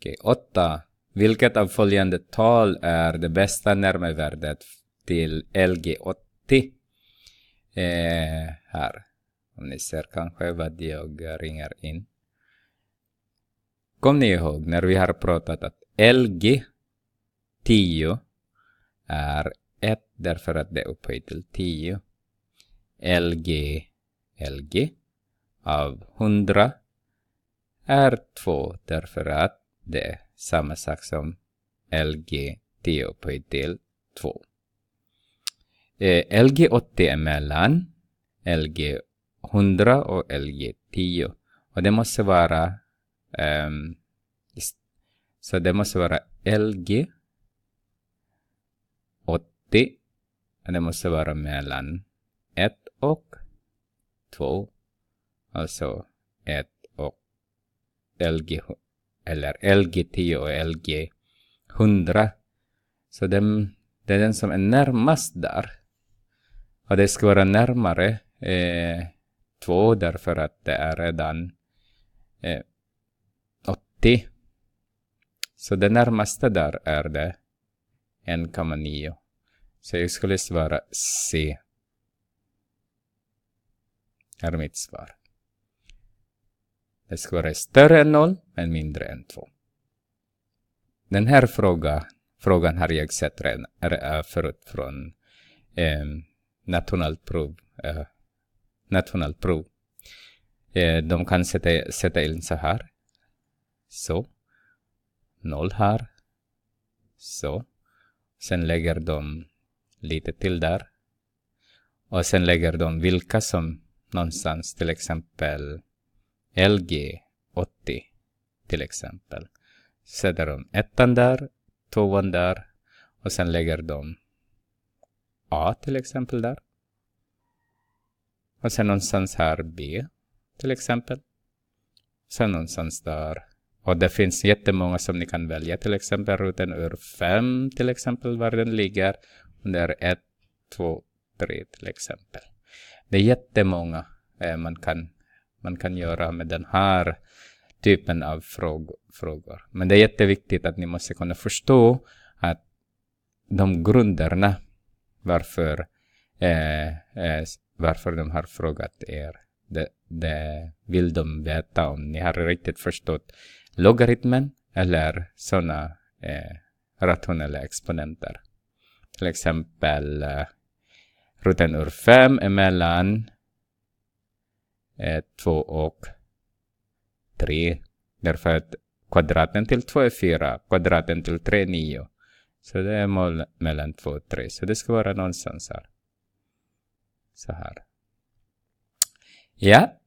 Okej, okay, åtta. Vilket av följande tal är det bästa närmevärdet till LG80? Eh, här. Om ni ser kanske vad jag ringer in. Kom ni ihåg när vi har pratat att LG 10 är 1 därför att det är upphöjt till 10. LG LG av 100 är 2 därför att det är samma sak som LGTO på del 2. Eh, LG80 är mellan LG100 och LG10. Och det måste vara um, så det måste vara LG 80 och det måste vara mellan 1 och 2. Alltså 1 och LG eller LG10 och LG100. Så den, det är den som är närmast där. Och det ska vara närmare eh, två därför att det är redan eh, 80. Så det närmaste där är det 1,9. Så jag skulle svara C. Det Är mitt svar. Det ska vara större än 0, men mindre än 2. Den här fråga, frågan har jag sett redan, förut från eh, nationellt prov. Eh, nationellt prov. Eh, de kan sätta, sätta in så här. Så. Noll här. Så. Sen lägger de lite till där. Och sen lägger de vilka som någonstans, till exempel LG80 till exempel. Sätter de ettan där, tvåan där och sen lägger de A till exempel där. Och sen någonstans här B till exempel. Sen någonstans där. Och det finns jättemånga som ni kan välja. Till exempel roten ur 5 till exempel var den ligger. Under 1, 2, 3 till exempel. Det är jättemånga eh, man kan man kan göra med den här typen av frågor. Men det är jätteviktigt att ni måste kunna förstå att de grunderna varför, eh, eh, varför de har frågat er, det, det vill de veta om ni har riktigt förstått logaritmen eller sådana eh, rationella exponenter. Till exempel eh, roten ur 5 emellan 2 eh, och 3. Därför att kvadraten till 2 är 4, kvadraten till 3 är 9. Så det är mål mellan 2 och 3. Så det ska vara någonstans här. Så här. Ja,